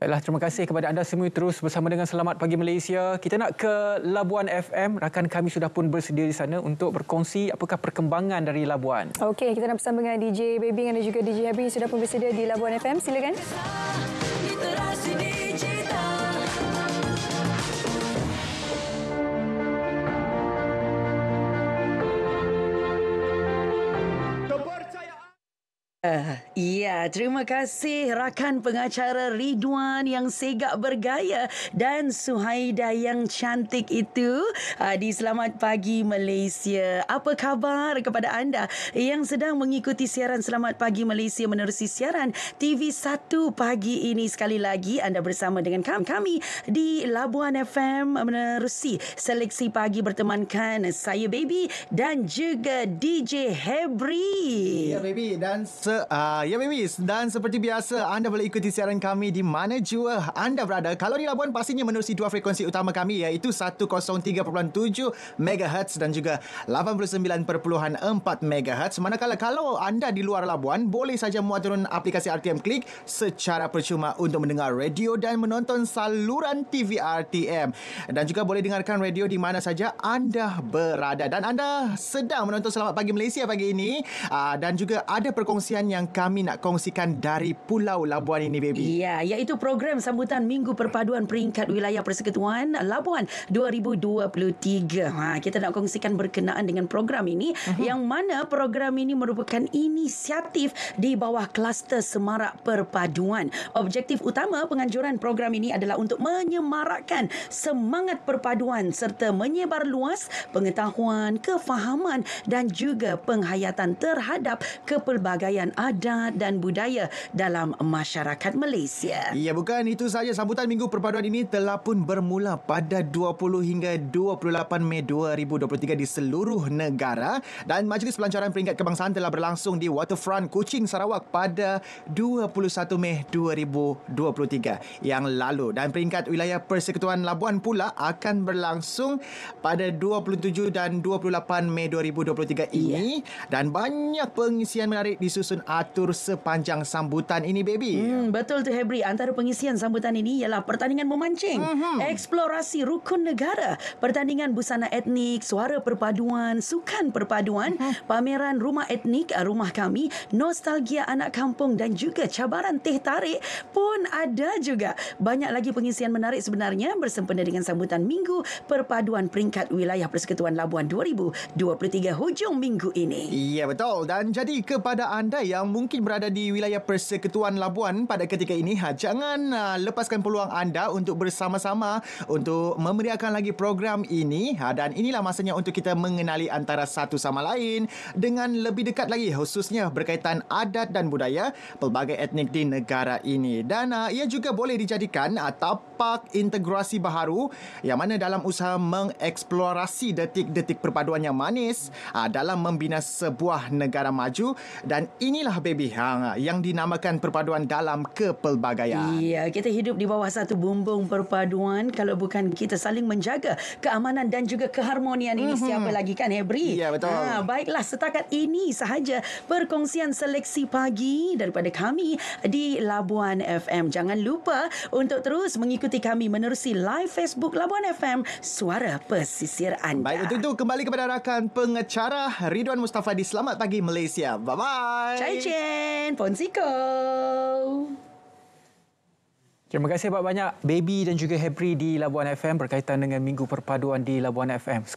Baiklah, terima kasih kepada anda semua terus bersama dengan Selamat Pagi Malaysia. Kita nak ke Labuan FM. Rakan kami sudah pun bersedia di sana untuk berkongsi apakah perkembangan dari Labuan. Okey, kita nak bersama dengan DJ Baby dan juga DJ Happy sudah pun bersedia di Labuan FM. Silakan. Uh, ya, terima kasih rakan pengacara Ridwan yang segak bergaya dan Suhaida yang cantik itu. Uh, di Selamat Pagi Malaysia. Apa khabar kepada anda yang sedang mengikuti siaran Selamat Pagi Malaysia menerusi siaran TV 1 pagi ini. Sekali lagi anda bersama dengan kami di Labuan FM menerusi seleksi pagi bertemankan saya Baby dan juga DJ Hebri. Ya Baby dan biasa. uh, ya yeah, baby. Dan seperti biasa, anda boleh ikuti siaran kami di mana jua anda berada. Kalau di Labuan pastinya menerusi dua frekuensi utama kami iaitu 103.7 MHz dan juga 89.4 MHz. Manakala kalau anda di luar Labuan, boleh saja muat turun aplikasi RTM Click secara percuma untuk mendengar radio dan menonton saluran TV RTM. Dan juga boleh dengarkan radio di mana saja anda berada. Dan anda sedang menonton Selamat Pagi Malaysia pagi ini. Uh, dan juga ada perkongsian kebajikan yang kami nak kongsikan dari Pulau Labuan ini, baby. Ya, iaitu program sambutan Minggu Perpaduan Peringkat Wilayah Persekutuan Labuan 2023. Ha, kita nak kongsikan berkenaan dengan program ini uh-huh. yang mana program ini merupakan inisiatif di bawah kluster Semarak Perpaduan. Objektif utama penganjuran program ini adalah untuk menyemarakkan semangat perpaduan serta menyebar luas pengetahuan, kefahaman dan juga penghayatan terhadap kepelbagaian dan adat dan budaya dalam masyarakat Malaysia. Ya, bukan itu sahaja sambutan Minggu Perpaduan ini telah pun bermula pada 20 hingga 28 Mei 2023 di seluruh negara dan Majlis Pelancaran Peringkat Kebangsaan telah berlangsung di Waterfront Kuching Sarawak pada 21 Mei 2023 yang lalu dan peringkat wilayah Persekutuan Labuan pula akan berlangsung pada 27 dan 28 Mei 2023 ini ya. dan banyak pengisian menarik disusun atur sepanjang sambutan ini baby. Hmm, betul tu Hebri. Antara pengisian sambutan ini ialah pertandingan memancing, uh-huh. eksplorasi rukun negara, pertandingan busana etnik, suara perpaduan, sukan perpaduan, uh-huh. pameran rumah etnik, ah, rumah kami, nostalgia anak kampung dan juga cabaran teh tarik pun ada juga. Banyak lagi pengisian menarik sebenarnya bersempena dengan sambutan Minggu Perpaduan Peringkat Wilayah Persekutuan Labuan 2023 hujung minggu ini. Ya betul dan jadi kepada anda yang mungkin berada di wilayah Persekutuan Labuan pada ketika ini, ha, jangan ha, lepaskan peluang anda untuk bersama-sama untuk memeriahkan lagi program ini ha, dan inilah masanya untuk kita mengenali antara satu sama lain dengan lebih dekat lagi khususnya berkaitan adat dan budaya pelbagai etnik di negara ini dan ha, ia juga boleh dijadikan ha, tapak integrasi baharu yang mana dalam usaha mengeksplorasi detik-detik perpaduan yang manis ha, dalam membina sebuah negara maju dan ini inilah baby hang ah, yang dinamakan perpaduan dalam kepelbagaian. Ya, kita hidup di bawah satu bumbung perpaduan kalau bukan kita saling menjaga keamanan dan juga keharmonian ini mm-hmm. siapa lagi kan Hebri? Ya, betul. Ha, baiklah setakat ini sahaja perkongsian seleksi pagi daripada kami di Labuan FM. Jangan lupa untuk terus mengikuti kami menerusi live Facebook Labuan FM Suara Pesisir Anda. Baik, untuk itu kembali kepada rakan pengecara Ridwan Mustafa di Selamat Pagi Malaysia. Bye-bye. Bye. Chai Chen, Ponziko. Terima kasih banyak-banyak Baby dan juga Hebri di Labuan FM berkaitan dengan Minggu Perpaduan di Labuan FM.